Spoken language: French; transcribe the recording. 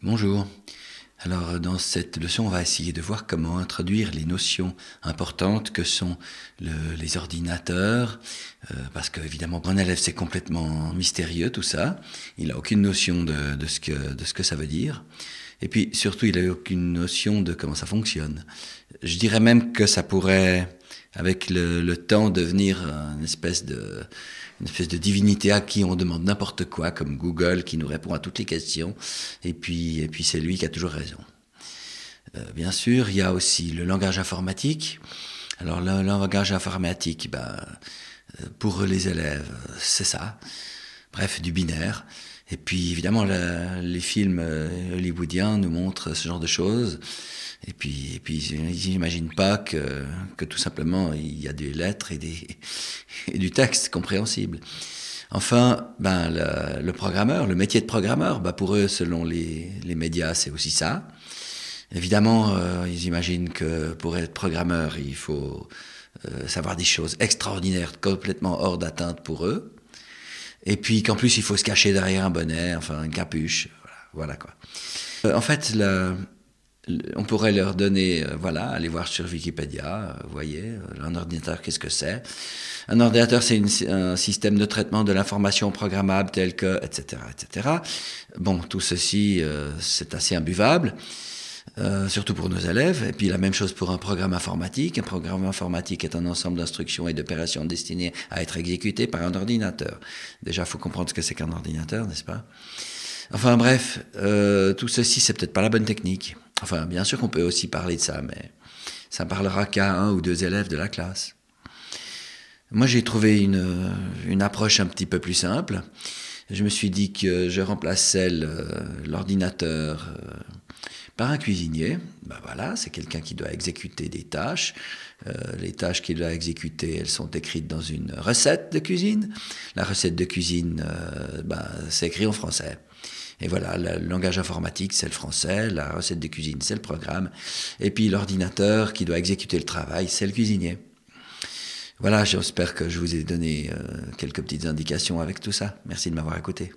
Bonjour. Alors dans cette leçon, on va essayer de voir comment introduire les notions importantes que sont les ordinateurs, euh, parce que évidemment un élève c'est complètement mystérieux tout ça, il n'a aucune notion de, ce que, de ce que ça veut dire, et puis surtout il n'a aucune notion de comment ça fonctionne. Je dirais même que ça pourrait avec le, temps devenir euh, une espèce de de divinité à qui on demande n'importe quoi, comme Google qui nous répond à toutes les questions, et puis, puis c'est lui qui a toujours raison. Euh, bien sûr, il y a aussi le langage informatique. Alors le, langage informatique, bah, euh, pour les élèves, c'est ça. Bref, du binaire. Et puis évidemment, les films hollywoodiens nous montrent ce genre de choses. Et puis, et puis pas que, que, tout simplement il y a des lettres et, des, et du texte compréhensible. Enfin, ben, le, programmeur, le métier de programmeur, ben, pour eux, selon les, les médias, c'est aussi ça. Évidemment, euh, ils imaginent que pour être programmeur, il faut euh, savoir des choses extraordinaires, complètement hors d'atteinte pour eux. Et puis qu'en plus, il faut se cacher derrière un bonnet, enfin une capuche. Voilà, quoi. Euh, en fait, le, on pourrait leur donner, euh, voilà, aller voir sur Wikipédia, euh, voyez, euh, un ordinateur, qu'est-ce que c'est Un ordinateur, c'est un système de traitement de l'information programmable tel que, etc., etc. Bon, tout ceci, c'est assez imbuvable. surtout pour nos élèves, et puis la même chose pour un programme informatique. Un programme informatique est un ensemble d'instructions et d'opérations destinées à être exécutées par un ordinateur. Déjà, faut comprendre ce que c'est qu'un ordinateur, n'est-ce pas Enfin bref, tout ceci, c'est peut-être pas la bonne technique. Enfin, bien sûr qu'on peut aussi parler de ça, mais ça parlera qu'à un ou deux élèves de la classe. Moi, j'ai trouvé une, une, approche un petit peu plus simple. Je me suis dit que je celle l'ordinateur euh, par un cuisinier. Ben voilà, c'est quelqu'un qui doit exécuter des tâches. Euh, les tâches qu'il doit exécuter, elles sont écrites dans une recette de cuisine. La recette de cuisine, euh, ben, c'est écrit en français. Et voilà, le langage informatique, c'est le français, la recette de cuisine, c'est le programme, et puis l'ordinateur qui doit exécuter le travail, c'est le cuisinier. Voilà, j'espère que je vous ai donné euh, quelques petites indications avec tout ça. Merci de m'avoir écouté.